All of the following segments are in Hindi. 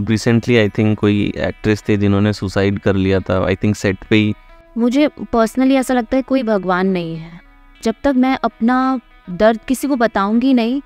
रिसेंटली आई थिंक कोई एक्ट्रेस थे जिन्होंने सुसाइड कर लिया था आई थिंक सेट पे ही मुझे पर्सनली ऐसा लगता है कोई भगवान नहीं है जब तक मैं अपना दर्द किसी को बताऊंगी नहीं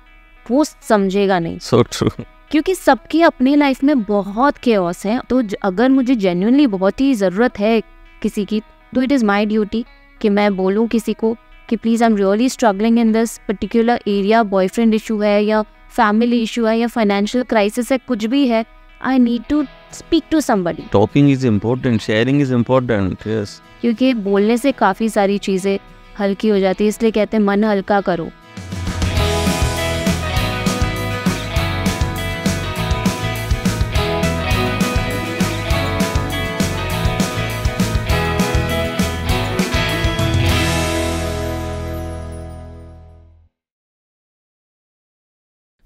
वो समझेगा नहीं सो so true. क्योंकि सबकी अपनी लाइफ में बहुत केयस है तो अगर मुझे जेन्यूनली बहुत ही ज़रूरत है किसी की तो इट इज़ माई ड्यूटी कि मैं बोलूँ किसी को कि please I am really struggling in this particular area boyfriend issue है या फैमिली इशू है या फाइनेंशियल क्राइसिस है कुछ भी है I need to speak to somebody talking is important sharing is important क्योंकि बोलने से काफ़ी सारी चीज़ें हल्की हो जाती है इसलिए कहते हैं मन हल्का करो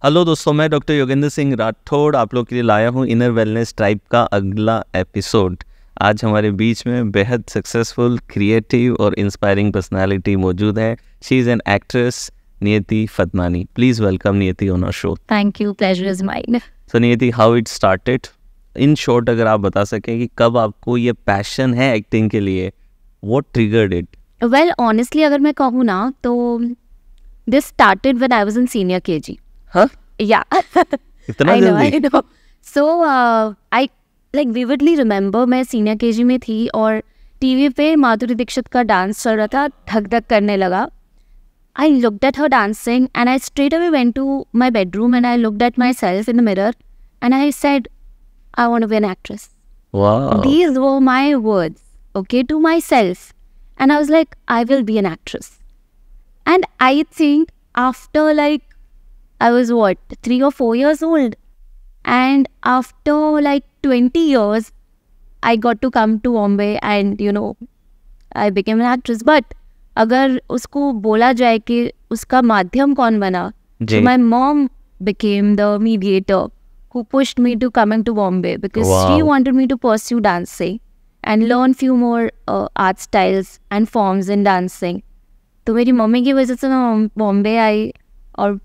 हेलो दोस्तों मैं डॉक्टर योगेंद्र सिंह राठौड़ आप लोग के लिए लाया हूँ इनर वेलनेस ट्राइब का अगला एपिसोड आज हमारे बीच में बेहद सक्सेसफुल क्रिएटिव और इंस्पायरिंग पर्सनालिटी मौजूद है she is an actress Niyati Fatnani please welcome Niyati on our show thank you pleasure is mine so Niyati how it started in short अगर आप बता सकें कि कब आपको ये पैशन है एक्टिंग के लिए what triggered it well honestly अगर मैं कहूँ ना तो this started when I was in senior के हाँ huh? या इतना जल्दी so I like vividly remember मैं सीनियर केजी में थी और टीवी पे माधुरी दीक्षित का डांस चल रहा था धक धक करने लगा I look that her dancing and I straight away went to my bedroom and I look at myself in the mirror and I said I want be an actress these were my words okay to myself and I was like I will be an actress and I think after like I was what, three or four years old. And after like 20 years, I got to come to Bombay and, you know, I became an actress. But अगर usko bola जाए ki uska madhyam कौन बना so my mom became the mediator who pushed me to coming to Bombay because wow. she wanted me to pursue dancing and learn few more uh, art styles and forms in dancing. तो my mom की वजह से मैं बॉम्बे आई or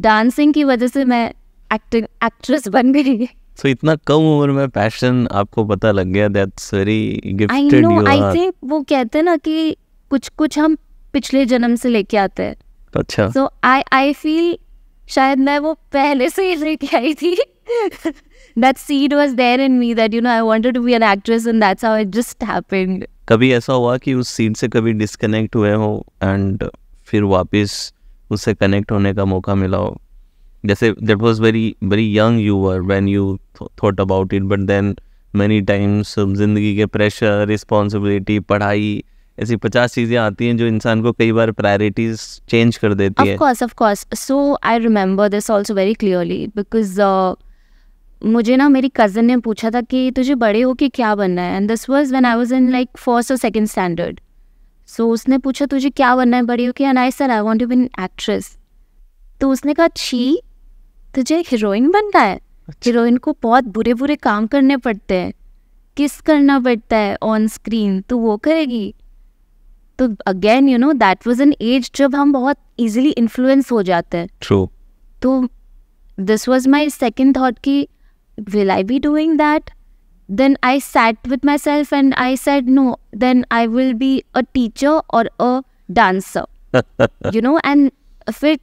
डांसिंग की वजह से मैं एक्टिंग एक्ट्रेस बन गई सो इतना कम उम्र में पैशन आपको पता लग गया that's very gifted you I think वो कहते हैं ना कि कुछ कुछ हम पिछले जन्म से लेके आते हैं अच्छा सो आई आई फील शायद मैं वो पहले से ही लेके आई थी that seed was there in me that you know I wanted to be an actress and that's how it just happened कभी ऐसा हुआ कि उस सीन से कभी डिस्कनेक्ट हुए हो एंड फिर वापस उससे कनेक्ट होने का मौका मिला हो जैसे that was very very young you were when you thought about it but then many times ज़िंदगी के प्रेशर रिस्पॉन्सिबिलिटी पढ़ाई ऐसी पचास चीज़ें आती हैं जो इंसान को कई बार प्रायोरिटीज चेंज कर देती है of course so I remember this also very clearly because मुझे ना मेरी कज़न ने पूछा था कि तुझे बड़े हो के क्या बनना है and this was when I was in like first और सेकंड स्टैंडर्ड सो so, उसने पूछा तुझे क्या बनना है बड़ी हो and I said I want to be an actress तो उसने कहा छी तुझे हीरोइन बनना है हीरोइन अच्छा। को बहुत बुरे बुरे काम करने पड़ते हैं किस करना पड़ता है ऑन स्क्रीन तो वो करेगी तो again you know that was an age जब हम बहुत ईजिली इन्फ्लुएंस हो जाते हैं ट्रू तो this was my second thought कि will I be doing that then I sat with myself and I said, no, then I will be a teacher or a dancer. you know, and fit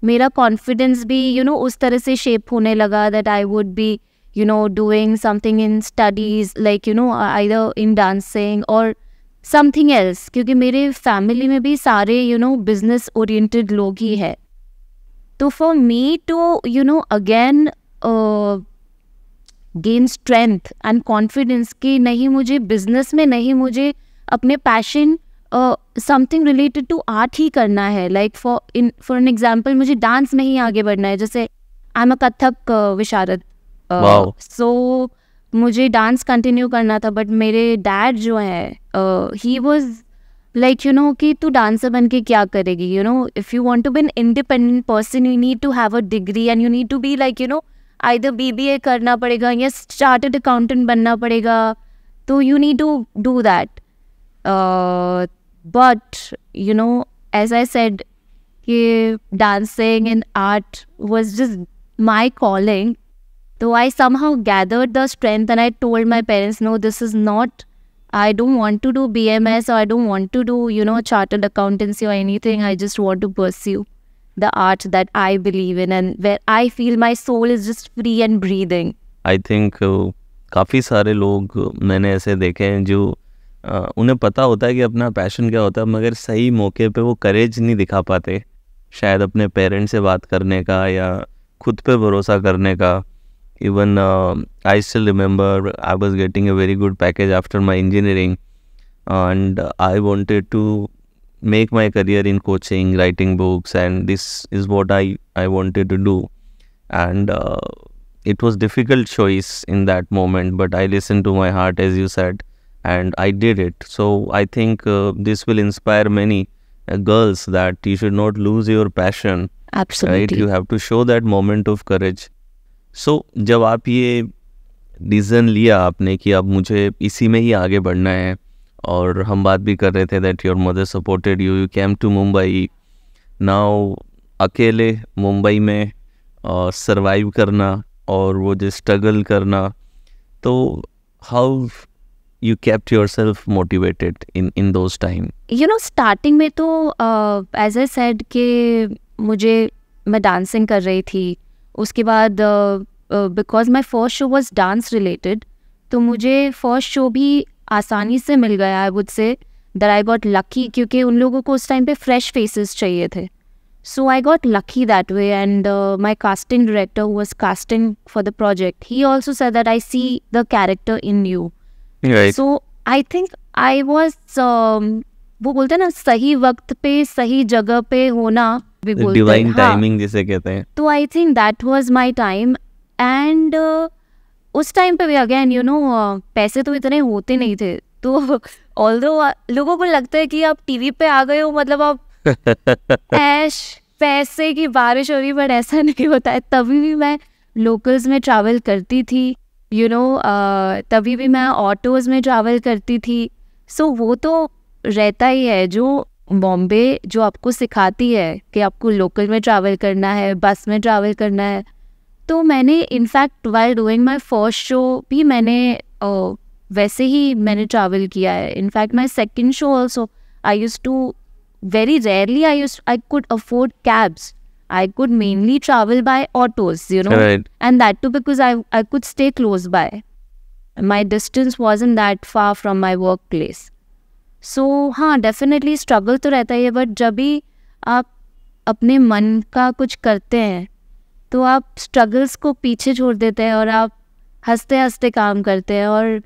my confidence be, you know, us tarah se shape hone laga that I would be, you know, doing something in studies, like, you know, either in dancing or something else. Because my family may be sare, you know, business oriented log hi hai. So for me to, you know, again, uh, gain strength and confidence कि नहीं मुझे बिजनेस में नहीं मुझे अपने passion something related to art ही करना है like for in for an example मुझे डांस में ही आगे बढ़ना है जैसे आई एम अ कथक विशारद सो मुझे डांस कंटिन्यू करना था बट मेरे डैड जो है he was like you know कि तू डांसर बन के क्या करेगी you know if you want to an independent person you need to have a degree and you need to be like you know either BBA karna padega, yes, chartered accountant banna padega. So you need to do that. Uh, but, you know, as I said, ki dancing and art was just my calling. So I somehow gathered the strength and I told my parents, no, this is not, I don't want to do BMS or I don't want to do, you know, chartered accountancy or anything. I just want to pursue. the art that I believe in and where I feel my soul is just free and breathing. I think uh, काफ़ी सारे लोग uh, मैंने ऐसे देखे हैं जो uh, उन्हें पता होता है कि अपना पैशन क्या होता है मगर सही मौके पे वो करेज नहीं दिखा पाते शायद अपने पेरेंट्स से बात करने का या खुद पे भरोसा करने का even I still remember I was getting a very good package after my engineering and I wanted to make my career in coaching, writing books, and this is what I, I wanted to do. And uh, it was difficult choice in that moment, but I listened to my heart, as you said, and I did it. So I think uh, this will inspire many uh, girls that you should not lose your passion. Absolutely. Right? You have to show that moment of courage. So जब आप ये decision लिया आपने कि अब मुझे इसी में ही आगे बढ़ना है और हम बात भी कर रहे थे that your mother supported you you came to Mumbai now अकेले मुंबई में सरवाइव करना और वो जो स्ट्रगल करना तो how you kept yourself motivated in in those time you know starting में तो एज ए सेड के मुझे मैं डांसिंग कर रही थी उसके बाद because my first show was dance related तो मुझे फर्स्ट शो भी आसानी से मिल गया I would say that I got lucky क्योंकि उन लोगों को उस टाइम पे फ्रेश फेसेस चाहिए थे so I got lucky that way and my casting director was casting for the project he also said that I see the character in you so I think I was वो बोलते हैं ना सही वक्त पे सही जगह पे होना भी बोलते हैं हाँ. टाइमिंग जिसे कहते हैं तो I think that was my time and उस टाइम पे भी अगेन यू नो पैसे तो इतने होते नहीं थे तो ऑल दो लोगों को लगता है कि आप टीवी पे आ गए हो मतलब आप ऐश पैसे की बारिश हो रही बट ऐसा नहीं होता है तभी भी मैं लोकल्स में ट्रैवल करती थी यू you नो know, तभी भी मैं ऑटोज में ट्रैवल करती थी सो so, वो तो रहता ही है जो बॉम्बे जो आपको सिखाती है कि आपको लोकल में ट्रैवल करना है बस में ट्रैवल करना है तो मैंने in fact why doing my first show भी मैंने वैसे ही मैंने ट्रैवल किया है in fact my second show also I use to very rarely I use I could afford cabs I could mainly travel by autos you know and that too because I I could stay close by my distance was in that far from my work place so हाँ डेफिनेटली स्ट्रगल तो रहता ही है बट जब भी आप अपने मन का कुछ करते हैं तो आप स्ट्रगल्स को पीछे छोड़ देते हैं और आप हंसते हंसते काम करते हैं और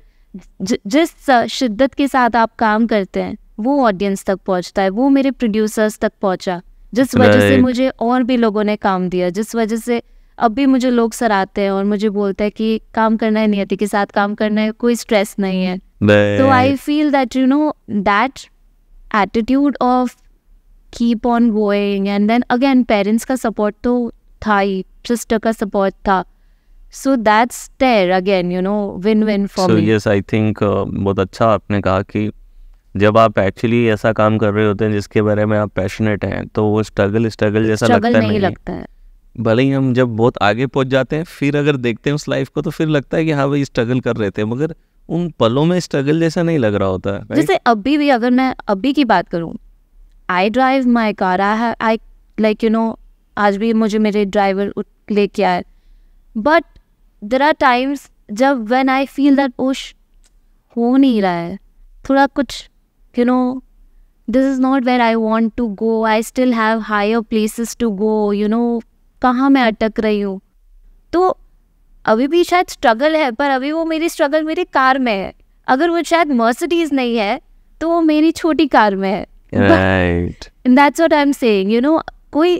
ज, जिस शिद्दत के साथ आप काम करते हैं वो ऑडियंस तक पहुंचता है वो मेरे प्रोड्यूसर्स तक पहुंचा जिस वजह से मुझे और भी लोगों ने काम दिया जिस वजह से अब भी मुझे लोग सराहते हैं और मुझे बोलते हैं कि काम करना है नियति के साथ काम करना है कोई स्ट्रेस नहीं है तो I feel that you know that attitude of keep on going and then again parents का सपोर्ट तो था ही सिस्टर का सपोर्ट था so that's there again you know win win for me so yes I think बहुत अच्छा आपने कहा कि जब आप एक्चुअली ऐसा काम कर रहे होते हैं जिसके बारे में आप पैशनेट हैं तो वो स्ट्रगल स्ट्रगल जैसा struggle लगता नहीं, नहीं लगता है भले ही हम जब बहुत आगे पहुंच जाते हैं फिर अगर देखते हैं उस लाइफ को तो फिर लगता है कि हाँ भाई स्ट्रगल कर रहे थे मगर उन पलों में स्ट्रगल जैसा नहीं लग रहा होता right? जैसे अभी भी अगर मैं अभी की बात करूँ I drive my car I like you know आज भी मुझे मेरे ड्राइवर लेके आए बट देर आर टाइम्स जब वेन आई फील दैट ओश हो नहीं रहा है थोड़ा कुछ you know this is not where I want to go I still have higher places to go you know कहाँ मैं अटक रही हूँ तो अभी भी शायद स्ट्रगल है पर अभी वो मेरी स्ट्रगल मेरी कार में है अगर वो शायद मर्सिडीज नहीं है तो वो मेरी छोटी कार में है that's what I am saying you know कोई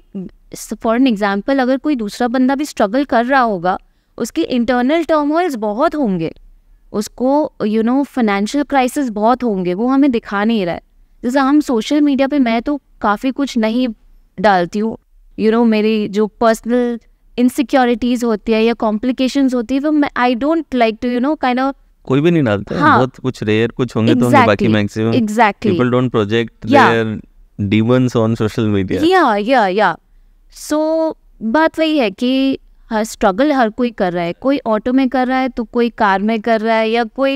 फॉर एन एग्जाम्पल अगर कोई दूसरा बंदा भी स्ट्रगल कर रहा होगा उसके इंटरनल टर्मोल्स बहुत होंगे उसको यू नो फाइनेंशियल क्राइसिस बहुत होंगे वो हमें दिखा नहीं रहा है जैसे हम सोशल मीडिया पे मैं तो काफ़ी कुछ नहीं डालती हूँ यू नो मेरी जो पर्सनल इनसिक्योरिटीज होती है या कॉम्प्लिकेशंस होती है वो I don't like to you know kind of कोई भी नहीं डालता हाँ, बहुत कुछ रेयर कुछ होंगे exactly, तो होंगे बाकी maximum exactly people don't project their demons on social media या या या सो so, बात वही है कि हर स्ट्रगल हर कोई कर रहा है कोई ऑटो में कर रहा है तो कोई कार में कर रहा है या कोई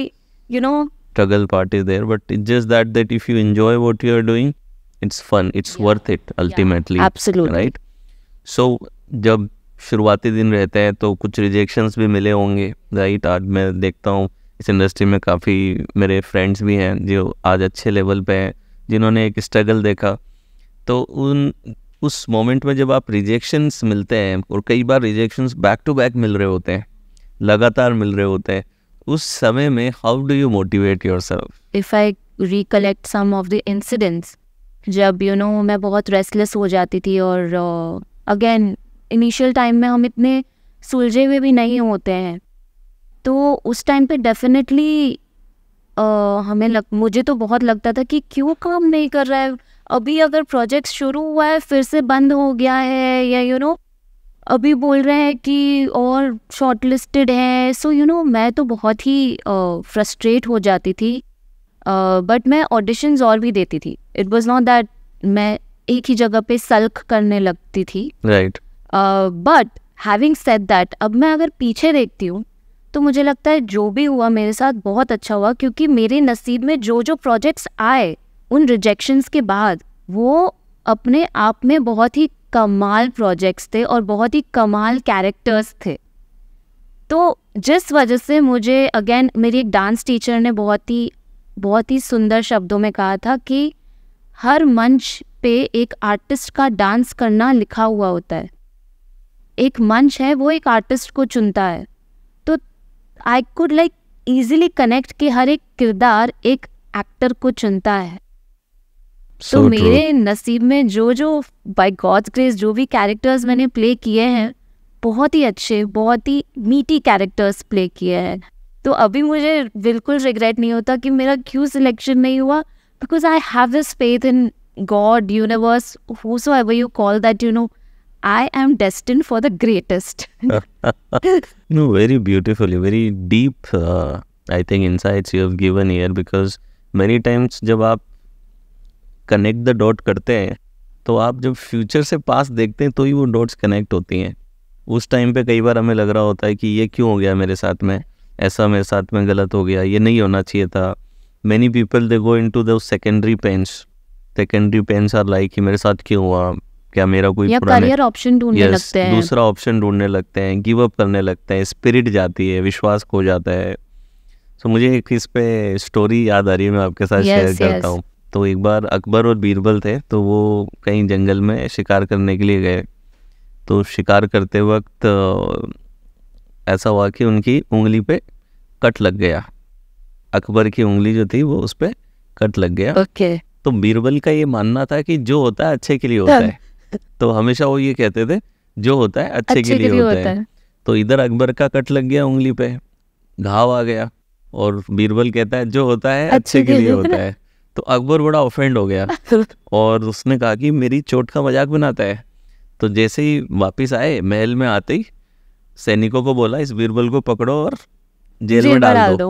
you know struggle part is there but it's just that that if you enjoy what you are doing it's fun it's worth it ultimately absolutely right so जब शुरुआती दिन रहते हैं तो कुछ रिजेक्शंस भी मिले होंगे राइट आज मैं देखता हूँ इस इंडस्ट्री में काफ़ी मेरे फ्रेंड्स भी हैं जो आज अच्छे लेवल पे हैं जिन्होंने एक स्ट्रगल देखा तो उन उस मोमेंट में जब आप रिजेक्शंस मिलते हैं और कई बार रिजेक्शंस बैक टू बैक मिल रहे होते हैं लगातार मिल रहे होते हैं उस समय में how do you motivate yourself if I recollect some of the incidents जब यू you नो know, मैं बहुत रेस्टलेस हो जाती थी और अगेन इनिशियल टाइम में हम इतने सुलझे हुए भी नहीं होते हैं तो उस टाइम पे डेफिनेटली uh, हमें लग मुझे तो बहुत लगता था कि क्यों काम नहीं कर रहा है अभी अगर प्रोजेक्ट शुरू हुआ है फिर से बंद हो गया है या यू नो अभी बोल रहे हैं कि और शॉर्ट लिस्टेड है सो यू नो मैं तो बहुत ही फ्रस्ट्रेट uh, हो जाती थी बट uh, मैं ऑडिशंस और भी देती थी इट वॉज नॉट दैट मैं एक ही जगह पे सल्क करने लगती थी right but having set that अब मैं अगर पीछे देखती हूँ तो मुझे लगता है जो भी हुआ मेरे साथ बहुत अच्छा हुआ क्योंकि मेरे नसीब में जो जो प्रोजेक्ट्स आए उन रिजेक्शंस के बाद वो अपने आप में बहुत ही कमाल प्रोजेक्ट्स थे और बहुत ही कमाल कैरेक्टर्स थे तो जिस वजह से मुझे अगेन मेरी एक डांस टीचर ने बहुत ही बहुत ही सुंदर शब्दों में कहा था कि हर मंच पे एक आर्टिस्ट का डांस करना लिखा हुआ होता है एक मंच है वो एक आर्टिस्ट को चुनता है तो I could like easily connect कि हर एक किरदार एक एक्टर को चुनता है so तो मेरे नसीब में जो जो बाय गॉड्स ग्रेस जो भी कैरेक्टर्स मैंने प्ले किए हैं बहुत ही अच्छे बहुत ही मीठी कैरेक्टर्स प्ले किए हैं तो अभी मुझे बिल्कुल रिग्रेट नहीं होता कि मेरा क्यों सिलेक्शन नहीं हुआ because I have this faith in God universe whosoever you call that you know I am destined for the greatest. no, very beautifully, very deep. Uh, I think insights you have given here because many times जब आप कनेक्ट द डॉट करते हैं तो आप जब फ्यूचर से पास देखते हैं तो ही वो डॉट्स कनेक्ट होती हैं उस टाइम पे कई बार हमें लग रहा होता है कि ये क्यों हो गया मेरे साथ में ऐसा मेरे साथ में गलत हो गया ये नहीं होना चाहिए था many people they go into the secondary pains secondary pains are like कि मेरे साथ क्यों हुआ क्या मेरा कोई करियर ऑप्शन ढूंढने yes, लगते हैं दूसरा ऑप्शन ढूंढने लगते हैं गिव अप करने लगते हैं स्पिरिट जाती है विश्वास खो जाता है सो so, मुझे एक इस पे स्टोरी याद आ रही है मैं आपके साथ yes, शेयर yes. करता हूँ तो एक बार अकबर और बीरबल थे तो वो कहीं जंगल में शिकार करने के लिए गए तो शिकार करते वक्त ऐसा हुआ कि उनकी उंगली पे कट लग गया अकबर की उंगली जो थी वो उस पर कट लग गया okay. तो बीरबल का ये मानना था कि जो होता है अच्छे के लिए होता है तो हमेशा वो ये कहते थे जो होता है अच्छे, अच्छे के, लिए, के लिए होता, होता है।, है तो इधर अकबर का कट लग गया उंगली पे घाव आ गया और बीरबल कहता है जो होता है अच्छे, अच्छे के लिए होता है तो अकबर बड़ा ऑफेंड हो गया और उसने कहा कि मेरी चोट का मजाक बनाता है तो जैसे ही वापस आए महल में आते ही सैनिकों को बोला इस बीरबल को पकड़ो और जेल में डाल दो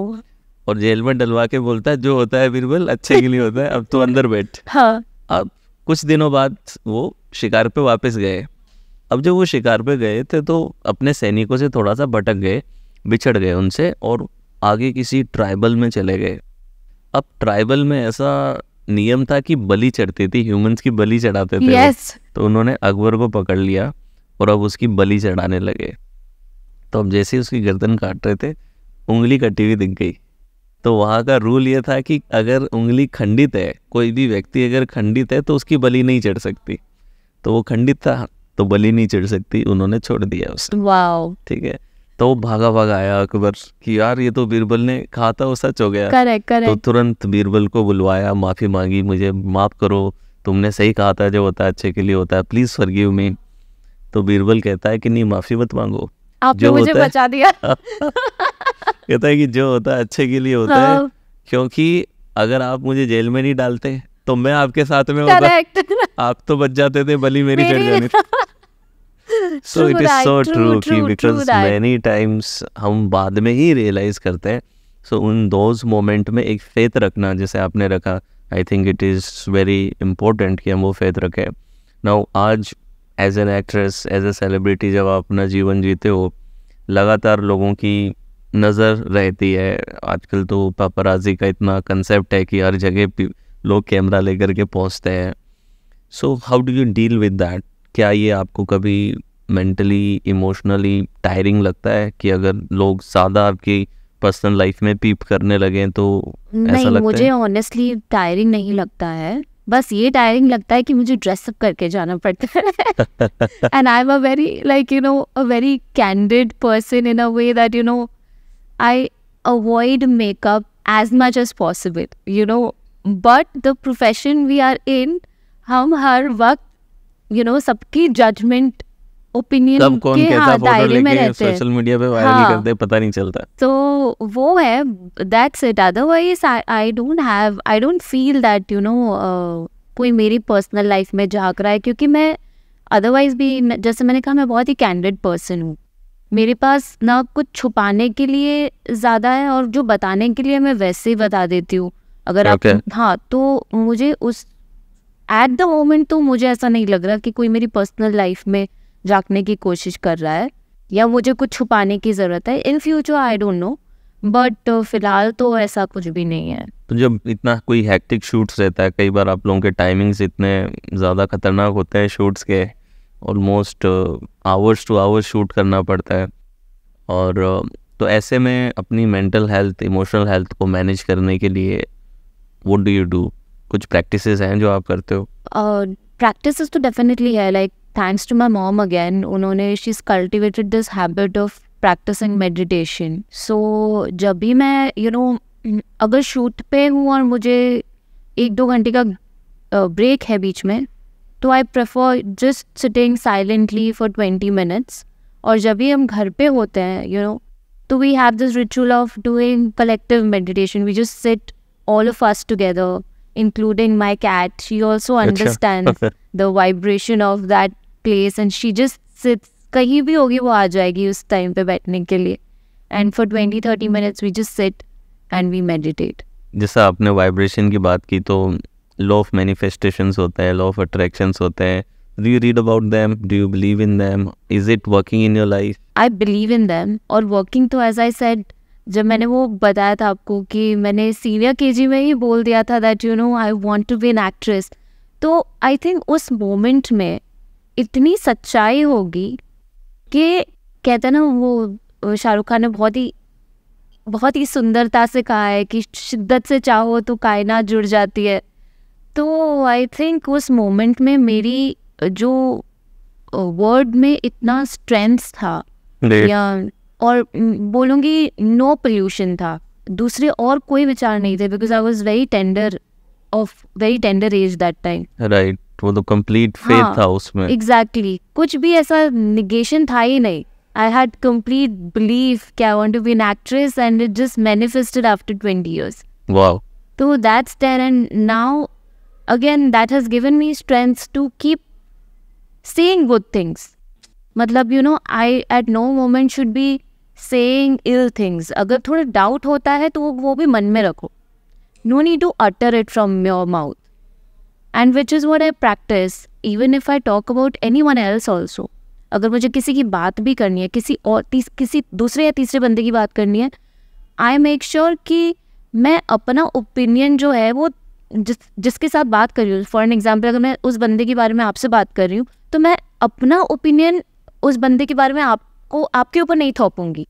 और जेल में डलवा के बोलता है जो होता है बीरबल अच्छे के लिए होता है अब तो अंदर बैठ हाँ। अब कुछ दिनों बाद वो शिकार पे वापस गए अब जब वो शिकार पे गए थे तो अपने सैनिकों से थोड़ा सा भटक गए बिछड़ गए उनसे और आगे किसी ट्राइबल में चले गए अब ट्राइबल में ऐसा नियम था कि बलि चढ़ती थी ह्यूमंस की बलि चढ़ाते थे yes. तो उन्होंने अकबर को पकड़ लिया और अब उसकी बलि चढ़ाने लगे तो अब जैसे ही उसकी गर्दन काट रहे थे उंगली कटी हुई दिख गई तो वहाँ का रूल ये था कि अगर उंगली खंडित है कोई भी व्यक्ति अगर खंडित है तो उसकी बलि नहीं चढ़ सकती तो वो खंडित था तो बलि नहीं चढ़ सकती उन्होंने छोड़ दिया उसे ठीक है तो भागा भागा आया अकबर कि यार ये तो बीरबल ने कहा था वो सच हो गया करेक्ट करेक्ट तो तुरंत बीरबल को बुलवाया माफी मांगी मुझे माफ करो तुमने सही कहा था जो होता है अच्छे के लिए होता है प्लीज फॉरगिव मी तो बीरबल कहता है कि नहीं माफी मत मांगो आपने मुझे बचा दिया कहता है कि जो होता है अच्छे के लिए होता है हाँ। क्योंकि अगर आप मुझे जेल में नहीं डालते तो मैं आपके साथ में होता आप तो बच जाते थे बलि मेरी चढ़ जानी so it is so true कि बिकॉज मैनी टाइम्स हम बाद में ही रियलाइज करते हैं सो so, उन दोज मोमेंट में एक फेथ रखना जैसे आपने रखा I think it is very important कि हम वो फेथ रखें नाउ आज as an actress as a celebrity जब आप अपना जीवन जीते हो लगातार लोगों की नज़र रहती है आजकल तो पापराजी का इतना कंसेप्ट है कि हर जगह लोग कैमरा लेकर के पहुँचते हैं so how do you deal with that क्या ये आपको कभी मेंटली इमोशनली टायरिंग लगता है कि अगर लोग ज़्यादा आपकी पर्सनल लाइफ में पीप करने लगे तो नहीं ऐसा लगता मुझे ऑनेस्टली टायरिंग नहीं लगता है बस ये टायरिंग लगता है कि मुझे ड्रेसअप करके जाना पड़ता है and I am a very like you know a very candid person in a way that you know I avoid makeup as much as possible you know but the profession we are in हम हर वक्त यू नो सबकी जजमेंट ओपिनियन सब कौन के कैसा हाँ, दायरे में रहते हैं सोशल मीडिया पे वायरल हाँ, करते पता नहीं चलता तो वो है that's it otherwise I don't have I don't feel that you know कोई मेरी पर्सनल लाइफ में झांक रहा है क्योंकि मैं अदरवाइज भी जैसे मैंने कहा मैं बहुत ही कैंडिड पर्सन हूँ मेरे पास ना कुछ छुपाने के लिए ज़्यादा है और जो बताने के लिए मैं वैसे ही बता देती हूँ अगर okay. आप हाँ तो मुझे उस एट द मोमेंट तो मुझे ऐसा नहीं लग रहा कि कोई मेरी पर्सनल लाइफ में जागने की कोशिश कर रहा है या मुझे कुछ छुपाने की ज़रूरत है in future I don't know but फिलहाल तो ऐसा कुछ भी नहीं है तो जब इतना कोई हैक्टिक शूट्स रहता है कई बार आप लोगों के टाइमिंग्स इतने ज़्यादा खतरनाक होते हैं शूट्स के almost hours two hours shoot करना पड़ता है और uh, तो ऐसे में अपनी मेंटल हेल्थ इमोशनल हेल्थ को मैनेज करने के लिए वो डू यू डू कुछ प्रैक्टिस हैं जो आप करते हो प्रैक्टिस तो डेफिनेटली है like thanks to my mom again उन्होंने she is cultivated this habit of practicing meditation so जब भी मैं यू नो अगर शूट पे हूँ और मुझे एक दो घंटे का ब्रेक है बीच में तो I prefer just sitting silently for twenty minutes और जब भी हम घर पे होते हैं यू नो तो we have this ritual of doing collective meditation we just sit all of us together including my cat. She also understands the vibration of that place and she just sits कहीं भी होगी वो आ जाएगी उस टाइम पे बैठने के लिए and for twenty thirty minutes we just sit and we meditate जैसा आपने वाइब्रेशन की बात की तो लॉ ऑफ मैनिफेस्टेशंस होते हैं लॉ ऑफ अट्रैक्शंस होते हैं Do you read about them? Do you believe in them? Is it working in your life? I believe in them or working to as I said जब मैंने वो बताया था आपको कि मैंने सीनियर जी में ही बोल दिया था that you know I want to be an actress तो आई थिंक उस मोमेंट में इतनी सच्चाई होगी कि कहते ना वो शाहरुख खान ने बहुत ही बहुत ही सुंदरता से कहा है कि शिद्दत से चाहो तो कायना जुड़ जाती है तो आई थिंक उस मोमेंट में मेरी जो वर्ड में इतना स्ट्रेंथ था या और बोलूँगी नो पोल्यूशन था दूसरे और कोई विचार नहीं थे because I was very tender of very tender age that time right वो तो कंप्लीट फेथ हाँ, था उसमें एग्जैक्टली exactly. कुछ भी ऐसा निगेशन था ही नहीं आई हैड कंप्लीट बिलीव कि I want to be an actress and it just manifested after 20 years wow तो that's there and now again that has given me strengths to keep saying good things मतलब you know I at no moment should be saying ill things अगर थोड़ा डाउट होता है तो वो भी मन में रखो no need to utter it from your mouth and which is what I practice even if I talk about anyone else also अगर मुझे किसी की बात भी करनी है किसी और तीस, किसी दूसरे या तीसरे बंदे की बात करनी है आई मेक श्योर कि मैं अपना ओपिनियन जो है वो जिस जिसके साथ बात कर रही हूँ फॉर एन एग्जाम्पल अगर मैं उस बंदे के बारे में आपसे बात कर रही हूँ तो मैं अपना ओपिनियन उस बंदे के बारे में आपको आपके ऊपर नहीं थोपूंगी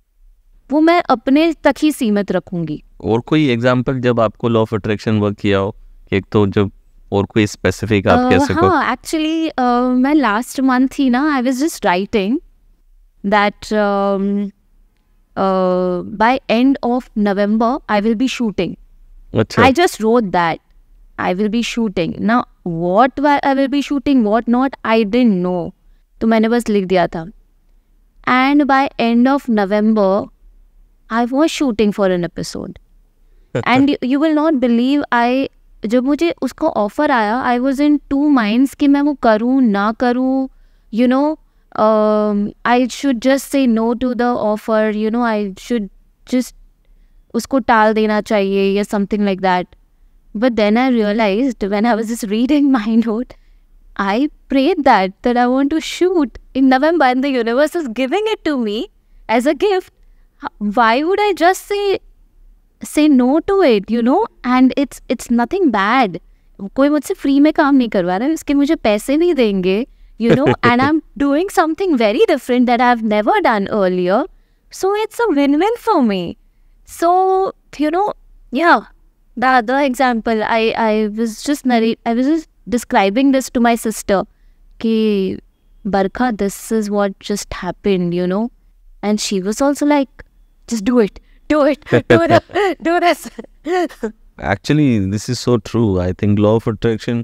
वो मैं अपने तक ही सीमित रखूंगी और कोई एग्जाम्पल जब आपको लॉ ऑफ अट्रैक्शन वर्क किया हो एक तो जब और कोई स्पेसिफिक आप कह सको हाँ एक्चुअली मैं लास्ट मंथ ही ना I was just writing that by end of November I will be shooting अच्छा I just wrote that I will be shooting ना what I will be shooting what not I don't know तो मैंने बस लिख दिया था and by end of November I was shooting for an episode and you will not believe I जब मुझे उसका ऑफर आया I was in two minds कि मैं वो करूँ ना करूँ you know I should just say no to the offer you know I should just उसको टाल देना चाहिए या something like that but then I realize when I was just reading माइंड होट I prayed that that I want to shoot in November and the universe is giving it to me as a gift why would I just say say no to it, you know? And it's it's nothing bad. कोई मुझसे फ्री में काम नहीं करवा रहा है उसके मुझे पैसे नहीं देंगे you know and I am doing something very different that I have never done earlier so it's a win win for me so you know या the other example I I was just नरी I was just describing this to my sister कि Barkha this is what just happened you know and she was also like just do it do it do, the, do this actually this is so true I think law of attraction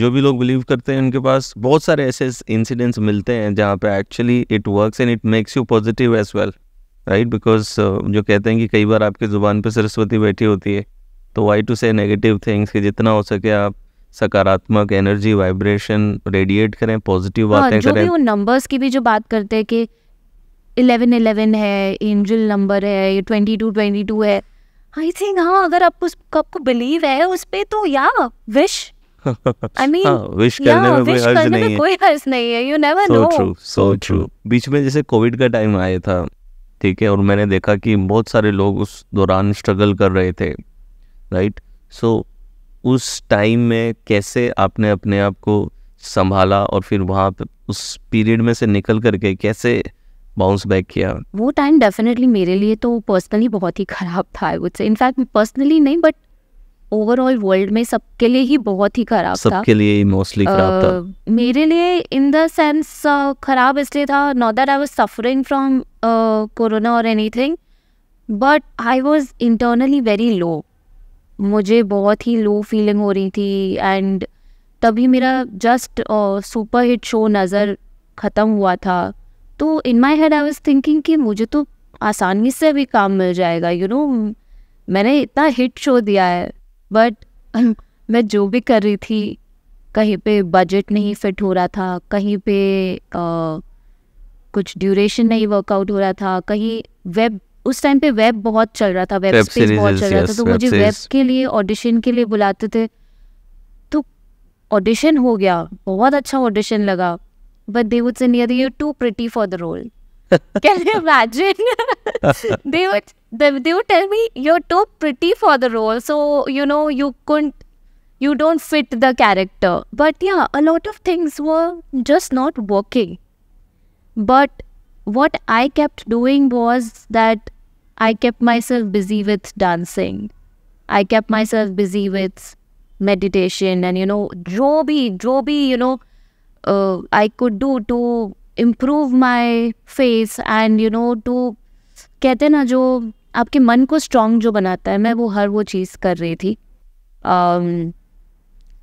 जो भी लोग बिलीव करते हैं उनके पास बहुत सारे ऐसे इंसिडेंट्स मिलते हैं जहाँ पे actually it works and it makes you positive as well right because जो कहते हैं कि कई बार आपकी ज़ुबान पे सरस्वती बैठी होती है तो why to say negative things कि जितना हो सके आप सकारात्मक एनर्जी वाइब्रेशन रेडिएट करें पॉजिटिव हाँ, बातें करें नंबर्स की भी जो बात करते हैं कि इलेवन इलेवन है एंजल नंबर है ट्वेंटी टू ट्वेंटी टू है आई थिंक हाँ अगर आप उस को बिलीव है उस पर तो या विश आई मीन विश करने में कोई हर्ज नहीं है कोई हर्ज नहीं है you never know true so true बीच में जैसे कोविड का टाइम आया था ठीक है और मैंने देखा कि बहुत सारे लोग उस दौरान स्ट्रगल कर रहे थे राइट सो उस टाइम में कैसे आपने अपने आप को संभाला और फिर वहाँ उस पीरियड में से निकल करके कैसे बाउंस बैक किया वो टाइम डेफिनेटली मेरे लिए तो पर्सनली बहुत ही ख़राब था I would say in fact personally नहीं बट ओवरऑल वर्ल्ड में सबके लिए ही बहुत ही खराब था सबके लिए मोस्टली uh, खराब था मेरे लिए इन द सेंस खराब इसलिए था not that I was suffering from corona और anything but I was internally very low मुझे बहुत ही लो फीलिंग हो रही थी एंड तभी मेरा जस्ट सुपर हिट शो नज़र ख़त्म हुआ था तो in my head I was thinking कि मुझे तो आसानी से भी काम मिल जाएगा यू you नो know, मैंने इतना हिट शो दिया है बट मैं जो भी कर रही थी कहीं पे बजट नहीं फिट हो रहा था कहीं पे आ, कुछ ड्यूरेशन नहीं वर्कआउट हो रहा था कहीं वेब उस टाइम पे वेब बहुत चल रहा था वेब स्पेस बहुत चल रहा था तो मुझे वेब के लिए ऑडिशन के लिए बुलाते थे तो ऑडिशन हो गया बहुत अच्छा ऑडिशन लगा but they would say, "Yeah, you're too pretty for the role. Can you imagine? they would they, they would tell me, you're too pretty for the role. So, you know, you couldn't, you don't fit the character. But yeah, a lot of things were just not working. But what I kept doing was that I kept myself busy with dancing. I kept myself busy with meditation and you know, Joby, Joby, you know, uh, I could do to improve my face and you know to कहते हैं ना जो आपके मन को स्ट्रांग जो बनाता है मैं वो हर वो चीज़ कर रही थी um,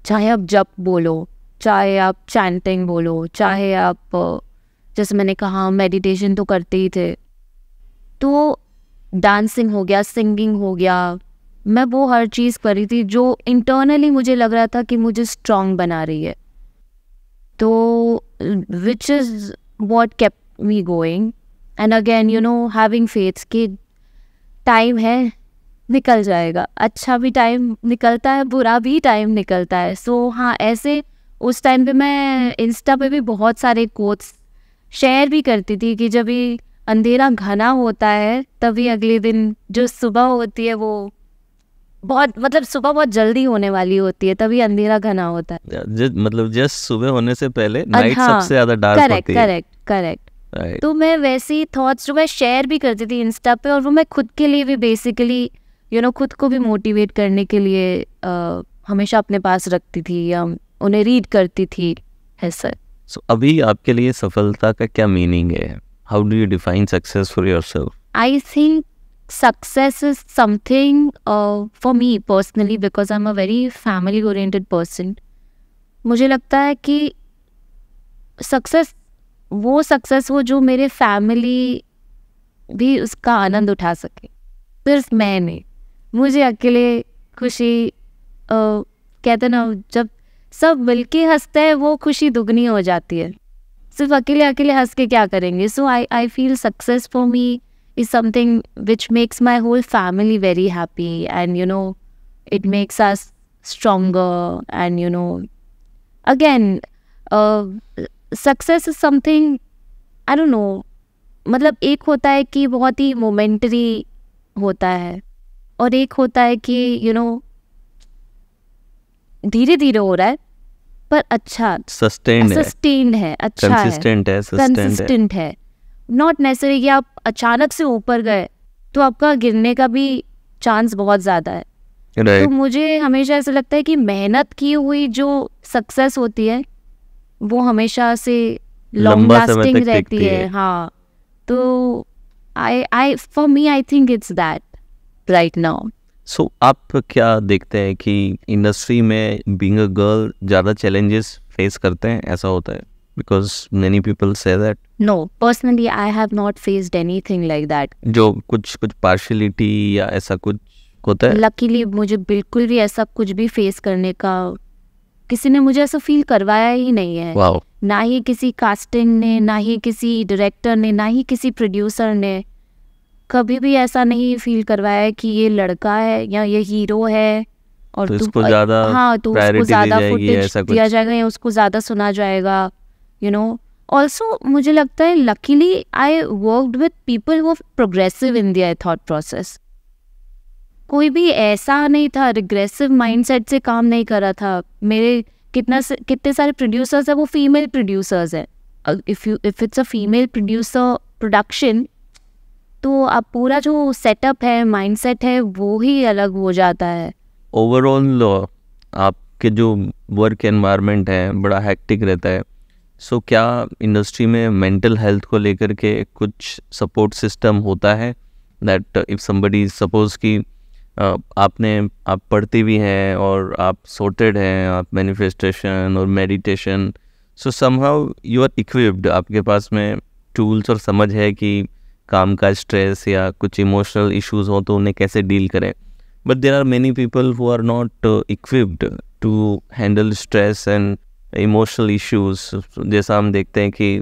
चाहे आप जप बोलो चाहे आप चैंटिंग बोलो चाहे आप uh, जैसे मैंने कहा मेडिटेशन तो करते ही थे तो डांसिंग हो गया सिंगिंग हो गया मैं वो हर चीज़ कर रही थी जो इंटरनली मुझे लग रहा था कि मुझे स्ट्रांग बना रही है तो which is what keep we going and again you know having faiths कि टाइम है निकल जाएगा अच्छा भी टाइम निकलता है बुरा भी टाइम निकलता है सो so, हाँ ऐसे उस टाइम पे मैं इंस्टा पे भी बहुत सारे कोट्स शेयर भी करती थी कि जब ये अंधेरा घना होता है तभी अगले दिन जो सुबह होती है वो बहुत मतलब सुबह बहुत जल्दी होने वाली होती है तभी अंधेरा घना होता है ज, मतलब जस्ट सुबह होने से पहले नाइट हाँ, सबसे ज्यादा डार्क होती है करेक्ट करेक्ट करेक्ट तो मैं वैसी थॉट्स जो मैं शेयर भी करती थी इंस्टा पे और वो मैं खुद के लिए भी बेसिकली यू नो खुद को भी मोटिवेट करने के लिए आ, हमेशा अपने पास रखती थी या उन्हें रीड करती थी है सर सो so, अभी आपके लिए सफलता का क्या मीनिंग है how do you define success for yourself I think success is something uh, for me personally because I'm a very family oriented person. मुझे लगता है कि सक्सेस वो सक्सेस हो जो मेरे फैमिली भी उसका आनंद उठा सके सिर्फ मैं नहीं मुझे अकेले खुशी uh, कहते ना जब सब मिल के हंसते हैं वो खुशी दुगनी हो जाती है सिर्फ अकेले अकेले हंस के क्या करेंगे so I I feel success for me is something which makes my whole family very happy and you know it makes us stronger and you know again uh, success is something i don't know मतलब एक होता है कि बहुत ही मोमेंटरी होता है और एक होता है कि यू नो धीरे धीरे हो रहा है पर अच्छा सस्टेन्ड सस्टेन्ड है अच्छा कंसिस्टेंट है कंसिस्टेंट है नॉट नेसेसरी कि आप अचानक से ऊपर गए तो आपका गिरने का भी चांस बहुत ज़्यादा है right. तो मुझे हमेशा ऐसा लगता है कि मेहनत की हुई जो सक्सेस होती है वो हमेशा से लॉन्ग लास्टिंग रहती है।, हाँ तो I I for me I think it's that right now so आप क्या देखते हैं कि इंडस्ट्री में बींग अ गर्ल ज़्यादा चैलेंजेस फेस करते हैं ऐसा होता है because many people say that no personally i have not faced anything like that जो कुछ कुछ partiality या ऐसा कुछ होता है luckily मुझे बिल्कुल भी ऐसा कुछ भी face करने का किसी ने मुझे ऐसा फील करवाया ही नहीं है wow. ना ही किसी कास्टिंग ने ना ही किसी डायरेक्टर ने ना ही किसी प्रोड्यूसर ने कभी भी ऐसा नहीं फील करवाया कि ये लड़का है या ये हीरो है और तो इसको ज्यादा हाँ तो उसको ज्यादा फुटेज दिया जाएगा या उसको ज्यादा सुना जाएगा यू नो ऑल्सो मुझे लगता है luckily I worked with people वो progressive in their thought process कोई भी ऐसा नहीं था रिग्रेसिव सेट से काम नहीं करा था मेरे कितना कितने सारे प्रोड्यूसर्स हैं वो फीमेल प्रोड्यूसर्स हैं if you if it's a female producer production तो अब पूरा जो सेटअप है माइंडसेट है वो ही अलग हो जाता है ओवरऑल आपके जो वर्क एनवायरनमेंट है बड़ा हैक्टिक रहता है सो so, क्या इंडस्ट्री में मेंटल हेल्थ को लेकर के कुछ सपोर्ट सिस्टम होता है दैट इफ़ समबडी सपोज़ कि आपने आप पढ़ते भी हैं और आप सोटेड हैं आप मैनिफेस्टेशन और meditation so somehow you are equipped आपके पास में टूल्स और समझ है कि काम का स्ट्रेस या कुछ इमोशनल इश्यूज हो तो उन्हें कैसे डील करें but there are many people who are not equipped to handle stress and emotional issues जैसा हम देखते हैं कि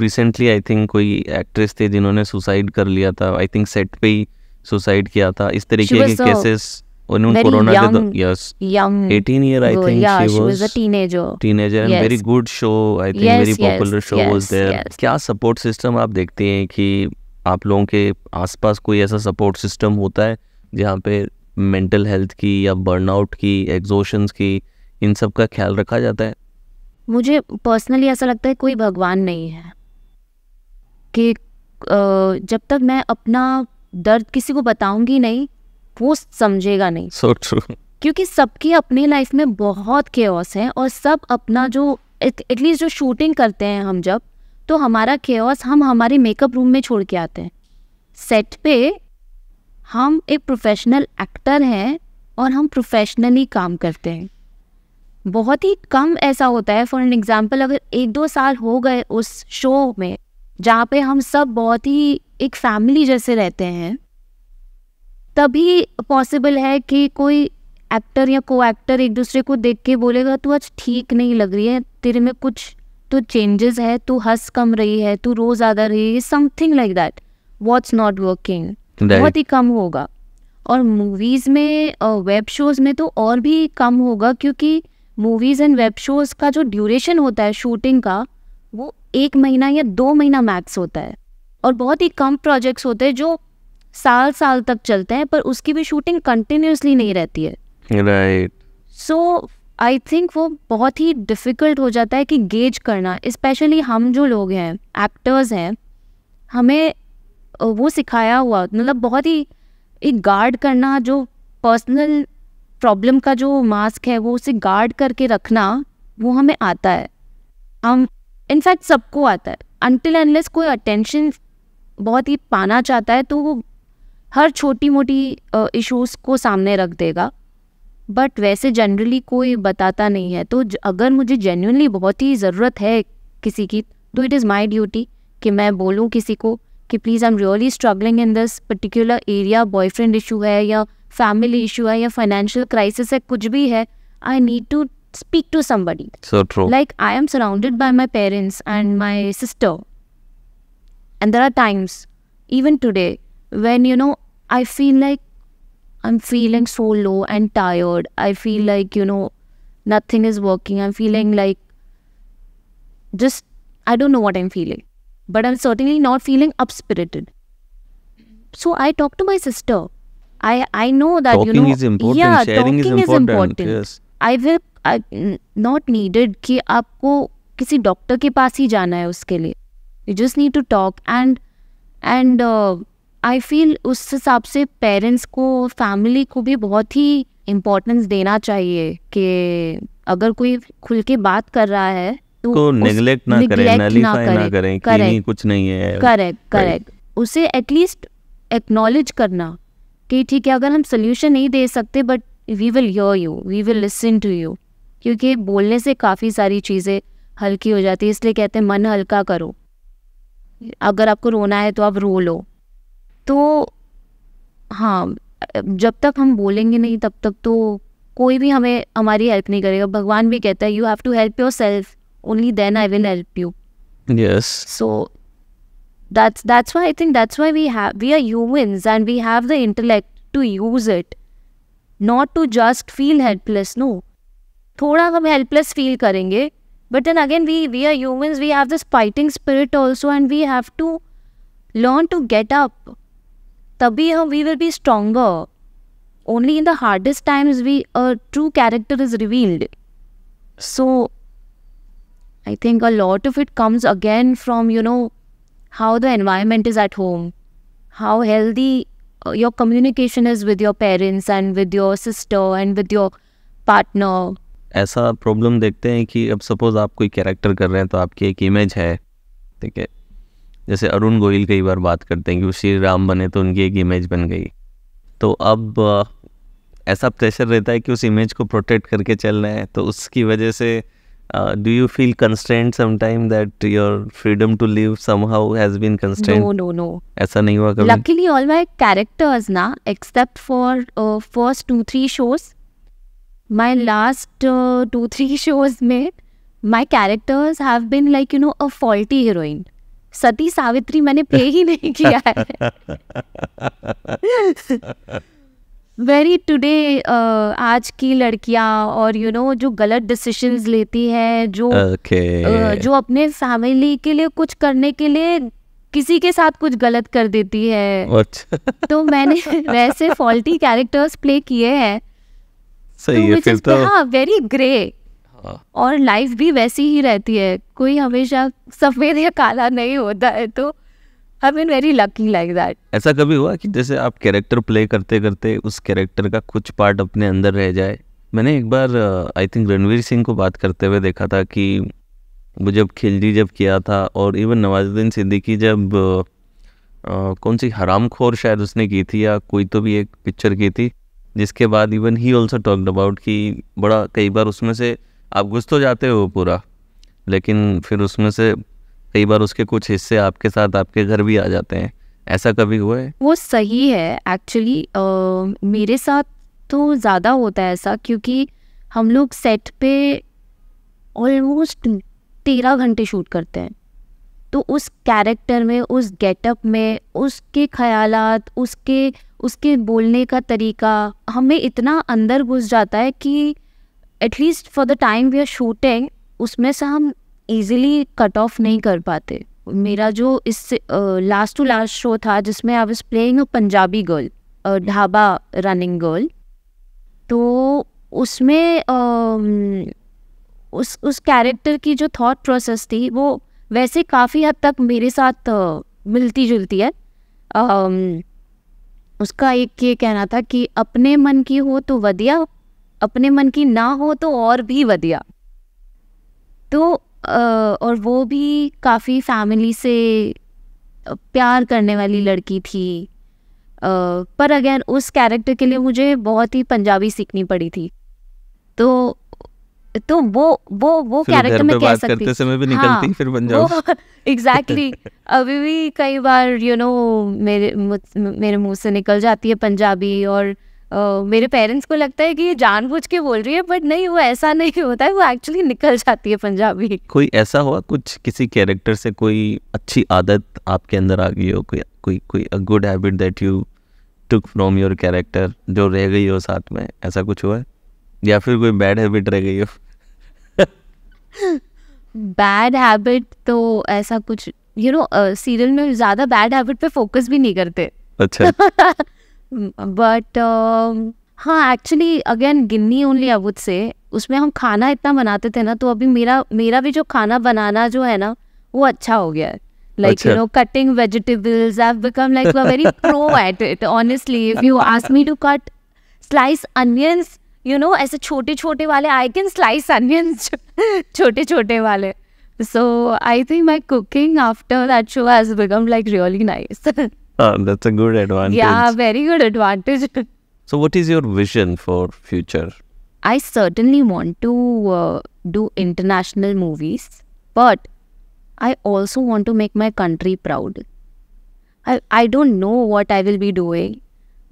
रिसेंटली आई थिंक कोई एक्ट्रेस थे जिन्होंने सुसाइड कर लिया था आई थिंक सेट पे ही सुसाइड किया था इस तरीके के केसेस उन्होंने कोरोना के yes eighteen year I think she was a teenager teenager and very good show I think very popular show was there क्या सपोर्ट सिस्टम आप देखते हैं कि आप लोगों के आसपास कोई ऐसा सपोर्ट सिस्टम होता है जहाँ पे मेंटल हेल्थ की या बर्नआउट की एग्जोशंस की इन सब का ख्याल रखा जाता है मुझे पर्सनली ऐसा लगता है कोई भगवान नहीं है कि जब तक मैं अपना दर्द किसी को बताऊंगी नहीं वो समझेगा नहीं सो so ट्रू क्योंकि सबकी अपनी लाइफ में बहुत केयस है और सब अपना जो एटलीस्ट जो शूटिंग करते हैं हम जब तो हमारा केयस हम हमारे मेकअप रूम में छोड़ के आते हैं सेट पे हम एक प्रोफेशनल एक्टर हैं और हम प्रोफेशनली काम करते हैं बहुत ही कम ऐसा होता है फॉर एन एग्ज़ाम्पल अगर एक दो साल हो गए उस शो में जहाँ पे हम सब बहुत ही एक फैमिली जैसे रहते हैं तभी पॉसिबल है कि कोई एक्टर या को एक्टर एक दूसरे को देख के बोलेगा तू आज ठीक नहीं लग रही है तेरे में कुछ तो चेंजेस है तू हंस कम रही है तू रो ज़्यादा रही है something like that what's not working बहुत ही कम होगा और मूवीज़ में वेब शोज़ में तो और भी कम होगा क्योंकि मूवीज़ एंड वेब शोज़ का जो ड्यूरेशन होता है शूटिंग का वो एक महीना या दो महीना मैक्स होता है और बहुत ही कम प्रोजेक्ट्स होते हैं जो साल साल तक चलते हैं पर उसकी भी शूटिंग कंटिन्यूसली नहीं रहती है राइट सो आई थिंक वो बहुत ही डिफ़िकल्ट हो जाता है कि गेज करना स्पेशली हम जो लोग हैं एक्टर्स हैं हमें वो सिखाया हुआ मतलब बहुत ही एक गार्ड करना जो पर्सनल प्रॉब्लम का जो मास्क है वो उसे गार्ड करके रखना वो हमें आता है हम um, इनफैक्ट सबको आता है अनटिल एनलेस कोई अटेंशन बहुत ही पाना चाहता है तो वो हर छोटी मोटी इश्यूज़ को सामने रख देगा बट वैसे जनरली कोई बताता नहीं है तो अगर मुझे जेन्यूनली बहुत ही ज़रूरत है किसी की तो इट इज़ माई ड्यूटी कि मैं बोलूँ किसी को कि please I am really struggling in this particular area boyfriend issue है या Family issue, I, या financial crisis, है कुछ भी है I need to speak to somebody. So true. Like I am surrounded by my parents and my sister. And there are times, even today, when you know, I feel like I'm feeling so low and tired. I feel like, you know, nothing is working. I'm feeling like just I don't know what I'm feeling. But I'm certainly not feeling upspirited. So I talk to my sister I I know that talking you know. Is important, yeah, sharing talking is important. Is important. Yes. I will I, not needed कि आपको किसी डॉक्टर के पास ही जाना है उसके लिए You just need to talk and and uh, I feel उस हिसाब से parents को family को भी बहुत ही importance देना चाहिए कि अगर कोई खुल के बात कर रहा है तो नेग्लेक्ट ना, ना करें नलीफाई ना करें कि नहीं कुछ नहीं है Correct, correct. उसे at least acknowledge करना कि ठीक है अगर हम सोल्यूशन नहीं दे सकते but we will your you we will listen to you क्योंकि बोलने से काफ़ी सारी चीज़ें हल्की हो जाती है इसलिए कहते हैं मन हल्का करो अगर आपको रोना है तो आप रो लो तो हाँ जब तक हम बोलेंगे नहीं तब तक तो कोई भी हमें हमारी हेल्प नहीं करेगा भगवान भी कहता है you have to help yourself only then I will help you yes so That's that's why I think that's why we have we are humans and we have the intellect to use it, not to just feel helpless. No, थोड़ा हम helpless feel करेंगे, but then again we we are humans. We have this fighting spirit also, and we have to learn to get up. तभी हम we will be stronger. Only in the hardest times we a true character is revealed. So I think a lot of it comes again from, you know, how the environment is at home, how healthy uh, your communication is with your parents and with your sister and with your partner. ऐसा प्रॉब्लम देखते हैं कि अब सपोज आप कोई कैरेक्टर कर रहे हैं तो आपकी एक इमेज है ठीक है जैसे अरुण गोयल कई बार बात करते हैं कि वो श्री राम बने तो उनकी एक इमेज बन गई तो अब uh, ऐसा प्रेशर रहता है कि उस इमेज को प्रोटेक्ट करके चल रहे हैं तो उसकी वजह से Uh, do you feel constrained sometime that your freedom to live somehow has been constrained? No, no, no. ऐसा नहीं हुआ कभी. Luckily, all my characters na, except for uh, first two three shows, my last uh, two three shows में my characters have been like you know a faulty heroine. Sati Savitri, I play ही नहीं वेरी टुडे uh, आज की लड़कियां और यू you नो know, जो गलत डिसीशन hmm. लेती है जो uh, okay. uh, जो अपने फैमिली के लिए कुछ करने के लिए किसी के साथ कुछ गलत कर देती है तो मैंने वैसे फॉल्टी कैरेक्टर्स प्ले किए हैं सही तो है फिर तो हाँ वेरी ग्रे हाँ। और लाइफ भी वैसी ही रहती है कोई हमेशा सफेद या काला नहीं होता है तो I been very lucky like that ऐसा कभी हुआ कि जैसे आप कैरेक्टर प्ले करते करते उस कैरेक्टर का कुछ पार्ट अपने अंदर रह जाए मैंने एक बार I uh, think Ranveer Singh को बात करते हुए देखा था कि वो जब खिलजी जब किया था और इवन नवाजुद्दीन सिद्दीकी जब आ, uh, कौन सी हराम खोर शायद उसने की थी या कोई तो भी एक पिक्चर की थी जिसके बाद even he also talked about कि बड़ा कई बार उसमें से आप घुस तो जाते हो पूरा लेकिन फिर उसमें से कई बार उसके कुछ हिस्से आपके साथ आपके घर भी आ जाते हैं ऐसा कभी हुआ है वो सही है एक्चुअली मेरे साथ तो ज़्यादा होता है ऐसा क्योंकि हम लोग सेट पे ऑलमोस्ट तेरह घंटे शूट करते हैं तो उस कैरेक्टर में उस गेटअप में उसके ख्यालात उसके उसके बोलने का तरीका हमें इतना अंदर घुस जाता है कि at least for the time we are shooting उसमें से हम ईजिली कट ऑफ नहीं कर पाते मेरा जो इस लास्ट टू लास्ट शो था जिसमें I was playing a Punjabi girl dhaba running girl तो उसमें उस उस कैरेक्टर की जो थॉट प्रोसेस थी वो वैसे काफ़ी हद तक मेरे साथ मिलती जुलती है उसका एक ये कहना था कि अपने मन की हो तो वधिया अपने मन की ना हो तो और भी वधिया तो और वो भी काफ़ी फैमिली से प्यार करने वाली लड़की थी पर अगेन उस कैरेक्टर के लिए मुझे बहुत ही पंजाबी सीखनी पड़ी थी तो तो वो वो वो कैरेक्टर में कह सकती करते समय भी हाँ, निकलती हाँ, फिर बन जाओ एग्जैक्टली exactly, अभी भी कई बार यू you नो know, मेरे मेरे मुंह से निकल जाती है पंजाबी और Uh, मेरे पेरेंट्स को लगता है कि ये जानबूझ के बोल रही है बट नहीं वो ऐसा नहीं होता है वो एक्चुअली निकल जाती है पंजाबी कोई ऐसा हुआ कुछ किसी कैरेक्टर से कोई अच्छी आदत आपके अंदर आ गई हो कोई कोई कोई a good habit that you took from your character जो रह गई हो साथ में ऐसा कुछ हुआ है या फिर कोई बैड हैबिट रह गई हो बैड हैबिट तो ऐसा कुछ यू नो सीरियल में ज़्यादा बैड हैबिट पे फोकस भी नहीं करते अच्छा बट हाँ actually again Ginni only I would say उसमें हम खाना इतना बनाते थे ना तो अभी मेरा मेरा भी जो खाना बनाना जो है ना वो अच्छा हो गया है like you know cutting vegetables i've become like a very pro at it honestly if you ask me to cut slice onions you know ऐसे छोटे छोटे वाले i can slice onions छोटे छोटे वाले so i think my cooking after that show has become like really nice Ah, that's a good advantage. Yeah, very good advantage. so, what is your vision for future? I certainly want to uh, do international movies, but I also want to make my country proud. I I don't know what I will be doing,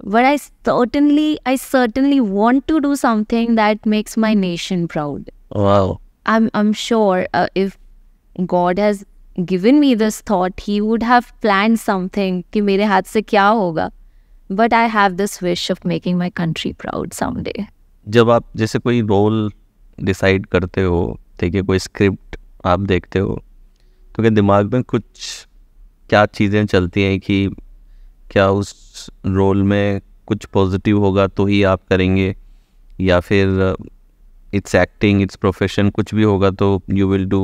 but I certainly I certainly want to do something that makes my nation proud. Wow. I'm I'm sure uh, if God has given me this thought he would have plan something कि मेरे हाथ से क्या होगा but I have this wish of making my country proud someday जब आप जैसे कोई रोल डिसाइड करते हो ठीक है कोई स्क्रिप्ट आप देखते हो तो क्या दिमाग में कुछ क्या चीज़ें चलती हैं कि क्या उस रोल में कुछ पॉजिटिव होगा तो ही आप करेंगे या फिर इट्स एक्टिंग इट्स प्रोफेशन कुछ भी होगा तो यू विल डू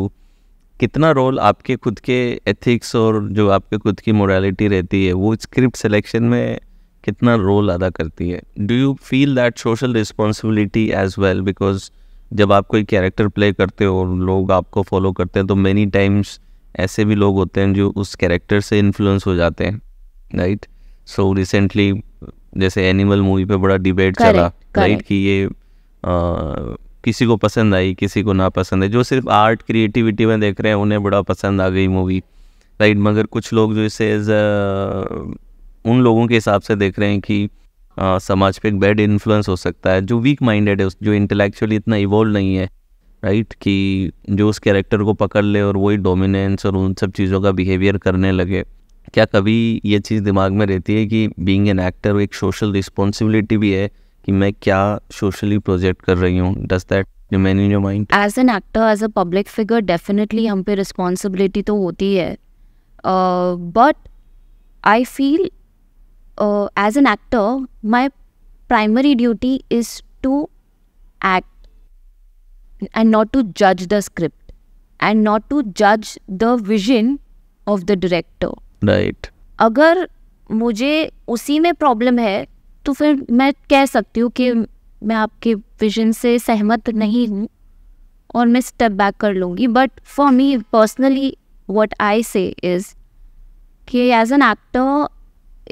कितना रोल आपके खुद के एथिक्स और जो आपके खुद की मोरालिटी रहती है वो स्क्रिप्ट सिलेक्शन में कितना रोल अदा करती है do you feel that social responsibility as well because जब आप कोई कैरेक्टर प्ले करते हो लोग आपको फॉलो करते हैं तो मैनी टाइम्स ऐसे भी लोग होते हैं जो उस कैरेक्टर से इन्फ्लुएंस हो जाते हैं राइट सो रिसेंटली जैसे एनिमल मूवी पे बड़ा डिबेट चला राइट कि ये किसी को पसंद आई किसी को ना पसंद है जो सिर्फ आर्ट क्रिएटिविटी में देख रहे हैं उन्हें बड़ा पसंद आ गई मूवी राइट मगर कुछ लोग जो इसे एज uh, उन लोगों के हिसाब से देख रहे हैं कि आ, uh, समाज पे एक बैड इन्फ्लुएंस हो सकता है जो वीक माइंडेड है जो इंटेलेक्चुअली इतना इवॉल्व नहीं है राइट कि जो उस कैरेक्टर को पकड़ ले और वही डोमिनेंस और उन सब चीज़ों का बिहेवियर करने लगे क्या कभी ये चीज़ दिमाग में रहती है कि बीइंग एन एक्टर एक सोशल रिस्पॉन्सिबिलिटी भी है कि मैं क्या सोशली प्रोजेक्ट कर रही हूँ does that remain in your mind as an actor as a public figure definitely हम पे रिस्पॉन्सिबिलिटी तो होती है but I feel as an actor my primary duty is to act and not to जज the script and not to जज the vision of the director right अगर मुझे उसी में प्रॉब्लम है तो फिर मैं कह सकती हूँ कि मैं आपके विजन से सहमत नहीं हूँ और मैं स्टेप बैक कर लूँगी but for me personally what I say is कि as an actor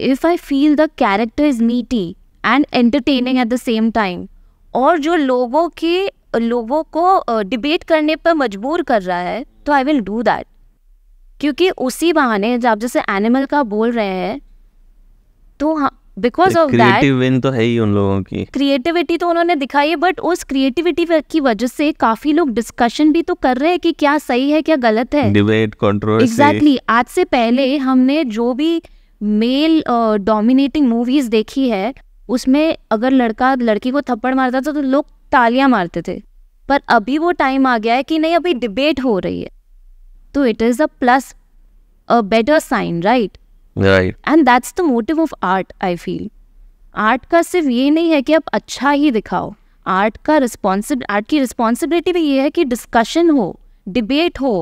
if I feel the character is meaty and entertaining at the same time और जो लोगों के लोगों को डिबेट करने पर मजबूर कर रहा है तो आई विल डू दैट क्योंकि उसी बहाने जब आप जैसे एनिमल का बोल रहे हैं तो हाँ बिकॉज ऑफ दैट विन तो है ही उन लोगों की क्रिएटिविटी तो उन्होंने दिखाई है बट उस क्रिएटिविटी की वजह से काफी लोग डिस्कशन भी तो कर रहे हैं कि क्या सही है क्या गलत है डिबेट कंट्रोवर्सी एग्जैक्टली आज से पहले हमने जो भी मेल डोमिनेटिंग मूवीज देखी है उसमें अगर लड़का लड़की को थप्पड़ मारता था तो लोग तालियां मारते थे पर अभी वो टाइम आ गया है कि नहीं अभी डिबेट हो रही है तो it is a plus a better sign right right. And that's the motive of art I feel art का सिर्फ ये नहीं है कि आप अच्छा ही दिखाओ आर्ट का रिस्पॉन्सिब आर्ट की रिस्पॉन्सिबिलिटी भी ये है कि डिस्कशन हो डिबेट हो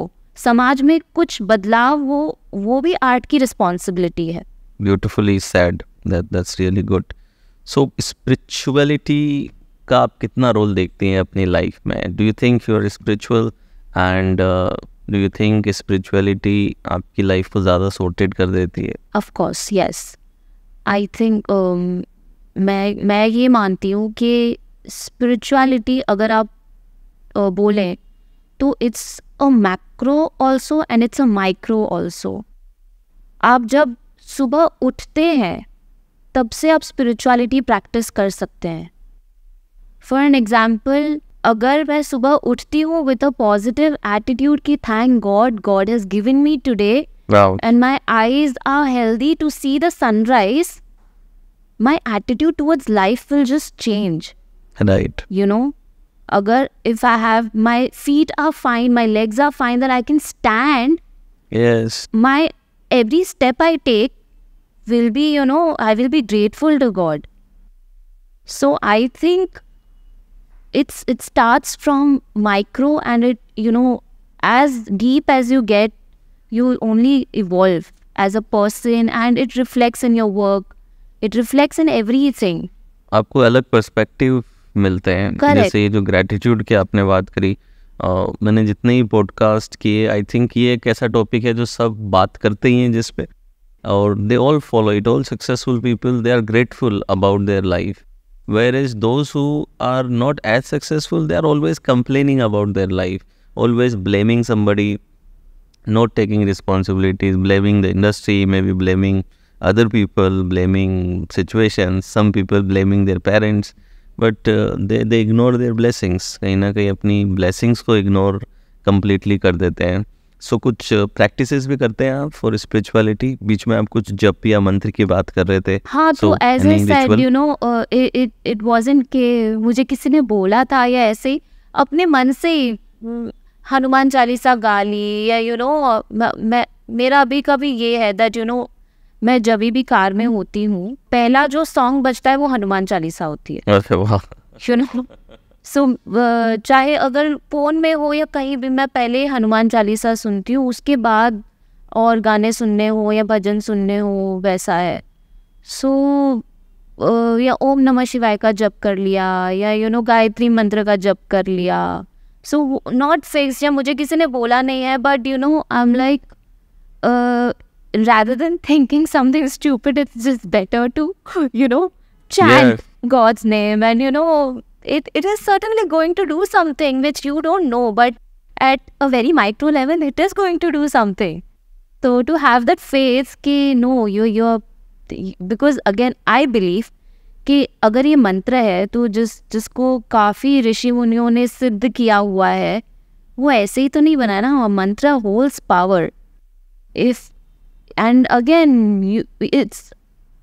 समाज में कुछ बदलाव हो वो भी आर्ट की रिस्पॉन्सिबिलिटी है beautifully said that that's really good so spirituality का आप कितना रोल देखते हैं अपनी लाइफ में do you think you are spiritual and do you think spirituality आपकी लाइफ को ज़्यादा सॉर्टेड कर देती है of course yes I think मैं मैं ये मानती हूँ कि स्पिरिचुअलिटी अगर आप uh, बोलें तो it's a macro also and it's a micro also आप जब सुबह उठते हैं तब से आप स्पिरिचुअलिटी प्रैक्टिस कर सकते हैं फॉर एन एग्ज़ाम्पल अगर मैं सुबह उठती हूँ विद अ पॉजिटिव एटीट्यूड की thank God God has given me today and my eyes are healthy to see the sunrise my attitude towards life will just change right you know अगर if I have my feet are fine my legs are fine that I can stand yes my every step I take will be you know I will be grateful to God so I think it's it starts from micro and it you know as deep as you get you only evolve as a person and it reflects in your work it reflects in everything आपको अलग पर्सपेक्टिव मिलते हैं Correct. जैसे ये जो ग्रेटिट्यूड की आपने बात करी आ, मैंने जितने ही पॉडकास्ट किए आई थिंक ये एक ऐसा टॉपिक है जो सब बात करते ही हैं जिस पे और they all follow it all successful people they are grateful about their life Whereas those who are not as successful, they are always complaining about their life, always blaming somebody, not taking responsibilities, blaming the industry, maybe blaming other people, blaming situations, some people blaming their parents. but uh, they they ignore their blessings कहीं ना कहीं अपनी ब्लेसिंग्स को इग्नोर कम्प्लीटली कर देते हैं सो कुछ प्रैक्टिसेस भी करते हैं आप फॉर स्पिरिचुअलिटी बीच में आप कुछ जप या मंत्र की बात कर रहे थे हाँ तो as I said you know it it wasn't के मुझे किसी ने बोला था या ऐसे ही अपने मन से ही हम्म, हनुमान चालीसा गा ली या यू नो uh, मैं मेरा अभी कभी ये है दैट यू नो मैं जब भी कार में होती हूँ पहला जो सॉन्ग बजता है वो हनुमान चालीसा होती है यू अच्छा, नो सो so, uh, चाहे अगर फ़ोन में हो या कहीं भी मैं पहले हनुमान चालीसा सुनती हूँ उसके बाद और गाने सुनने हो या भजन सुनने हो वैसा है सो so, या ओम नमः शिवाय का जप कर लिया या यू नो गायत्री मंत्र का जप कर लिया सो नॉट फिक्स या मुझे किसी ने बोला नहीं है but you know I am like rather than thinking something stupid it's just better to you know chant God's name and you know it, it is certainly going to do something which you don't know, but at a very micro level, it is going to do something. So to have that faith ki no, you you because again I believe कि अगर ये मंत्र है तो जिस जिसको काफ़ी ऋषि मुनियों ने सिद्ध किया हुआ है वो ऐसे ही तो नहीं बना ना मंत्र holds power if and again it's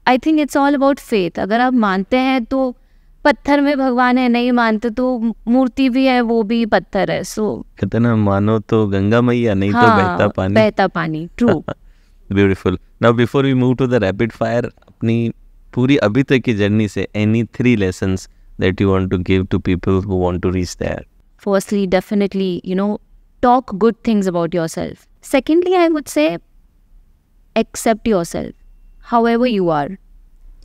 I think it's all about faith अगर आप मानते हैं तो पत्थर में भगवान है नहीं मानते तो मूर्ति भी है वो भी पत्थर है सो कहते ना मानो तो गंगा मैया नहीं तो हाँ, तो बहता पानी बहता पानी true beautiful now before we move to the rapid fire अपनी पूरी अभी तक की जर्नी से any three lesson that you want to give to people who want to reach there firstly definitely you know talk good things about yourself secondly I would say accept yourself however you are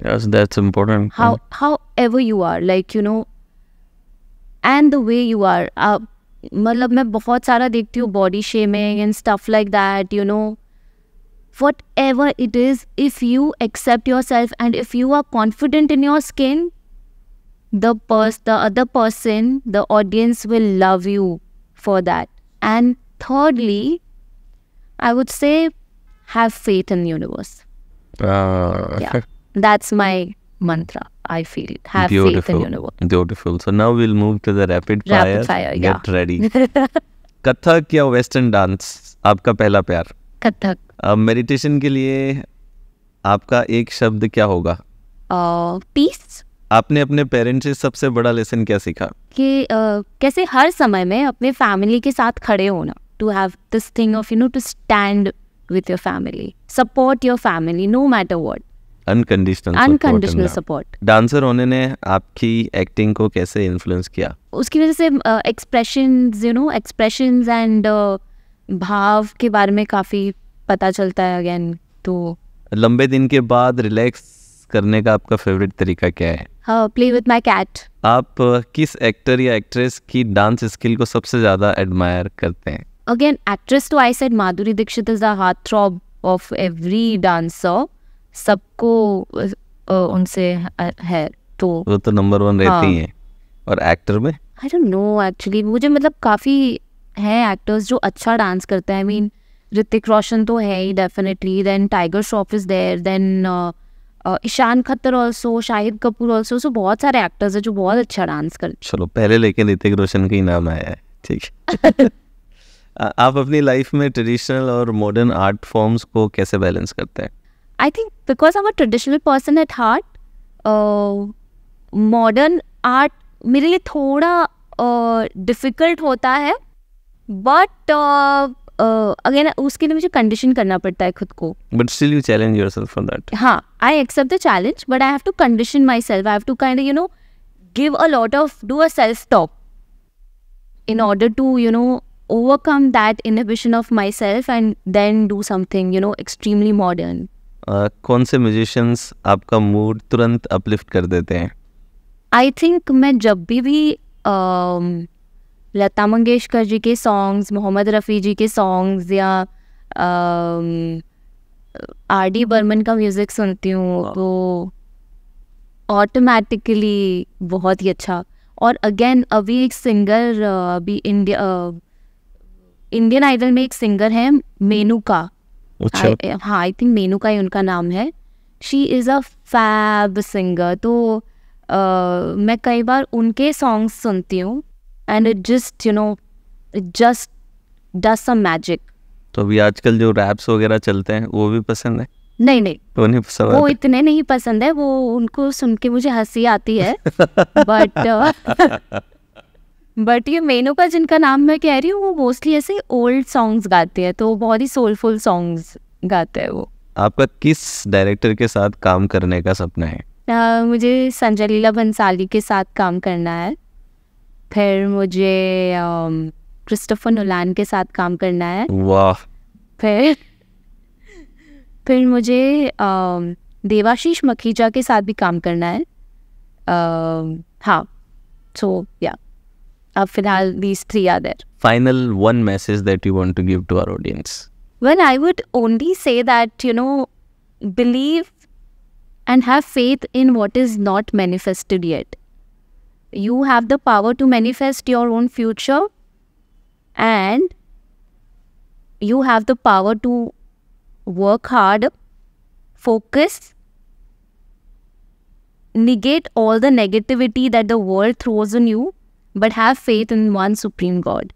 Yes, that's important. How however you are, like you know, and the way you are. Uh, मतलब मैं बहुत सारा देखती हूँ body shaming and stuff like that you know whatever it is if you accept yourself and if you are confident the pers- the other person, the audience will love you for that. And thirdly, I would say have faith in the universe. Uh, yeah. That's my mantra. I feel have Beautiful. faith in universe. Beautiful. So now we'll move to the rapid fire. Rapid fire. Yeah. Get ready. Kathak या वेस्टर्न डांस आपका पहला प्यार कथक मेडिटेशन uh, के लिए आपका एक शब्द क्या होगा पीस uh, आपने अपने पेरेंट्स से सबसे बड़ा लेसन क्या सीखा कि uh, कैसे हर समय में अपने फैमिली के साथ खड़े होना to have this thing of you know to stand with your family support your family no matter what unconditional unconditional support dancer होने ने आपकी एक्टिंग को कैसे इन्फ्लुएंस किया उसकी वजह से expression you know expression and भाव के बारे में काफ़ी पता चलता है अगेन तो लंबे दिन के बाद रिलैक्स करने का आपका फेवरेट तरीका क्या है प्ले विद माय कैट आप किस एक्टर या एक्ट्रेस की डांस स्किल को सबसे ज़्यादा एडमायर करते हैं अगेन एक्ट्रेस तो I said Madhuri Dixit is the heartthrob of every dancer सबको उनसे है तो वो तो नंबर वन रहती हाँ. हैं और एक्टर में आई डोंट नो एक्चुअली मुझे मतलब काफ़ी हैं एक्टर्स जो अच्छा डांस करते हैं आई मीन ऋतिक रोशन तो है ही definitely then Tiger Shroff is there then Ishaan Khatter also Shahid Kapoor also so बहुत सारे एक्टर्स हैं जो बहुत अच्छा डांस करते चलो पहले लेकिन ऋतिक रोशन का ही नाम आया है ठीक आप अपनी लाइफ में ट्रेडिशनल और मॉडर्न आर्ट फॉर्म्स को कैसे बैलेंस करते हैं I think because I'm a traditional person at heart modern art मेरे लिए थोड़ा डिफ़िकल्ट uh, होता है बट अगेन uh, uh, उसके लिए मुझे कंडीशन करना पड़ता है खुद को but still you challenge yourself for that हाँ I accept the challenge but I have to condition myself I have to kind you know give a lot of do a self top in order to you know overcome that that of of self and then do something you know extremely modern कौन से म्यूजिशियंस आपका मूड तुरंत अपलिफ्ट कर देते हैं आई थिंक मैं जब भी भी लता मंगेशकर जी के सॉन्ग्स मोहम्मद रफ़ी जी के सॉन्ग्स या आर डी बर्मन का म्यूज़िक सुनती हूँ तो ऑटोमेटिकली बहुत ही अच्छा और अगेन अभी एक सिंगर अभी इंडिया इंडियन आइडल में एक सिंगर है मेनू का अच्छा। eh, हाँ आई थिंक मेनू का ही उनका नाम है शी इज़ तो, अ फैब सिंगर तो मैं कई बार उनके सॉन्ग्स सुनती हूँ and it just you know it just some magic तो अभी आजकल जो रैप्स वगैरह चलते हैं वो भी पसंद है नहीं नहीं वो नहीं पसंद वो इतने नहीं पसंद है वो उनको सुन के मुझे हंसी आती है बट बट ये मेनू का जिनका नाम मैं कह रही हूँ वो मोस्टली ऐसे ओल्ड सॉन्ग्स गाते हैं तो बहुत ही सोलफुल सॉन्ग्स गाते हैं वो आपका किस डायरेक्टर के साथ काम करने का सपना है आ, मुझे संजय लीला भंसाली के साथ काम करना है फिर मुझे क्रिस्टोफर नोलान के साथ काम करना है वाह फिर फिर मुझे देवाशीष मखीजा के साथ भी काम करना है आ, हाँ सो so, या yeah. uh, Finale, these three are there. Final one message that you want to give to our audience. Well, I would only say that, you know, believe and have faith in what is not manifested yet. You have the power to manifest your own future and you have the power to work hard, focus, negate all the negativity that the world throws on you but have faith in one Supreme God.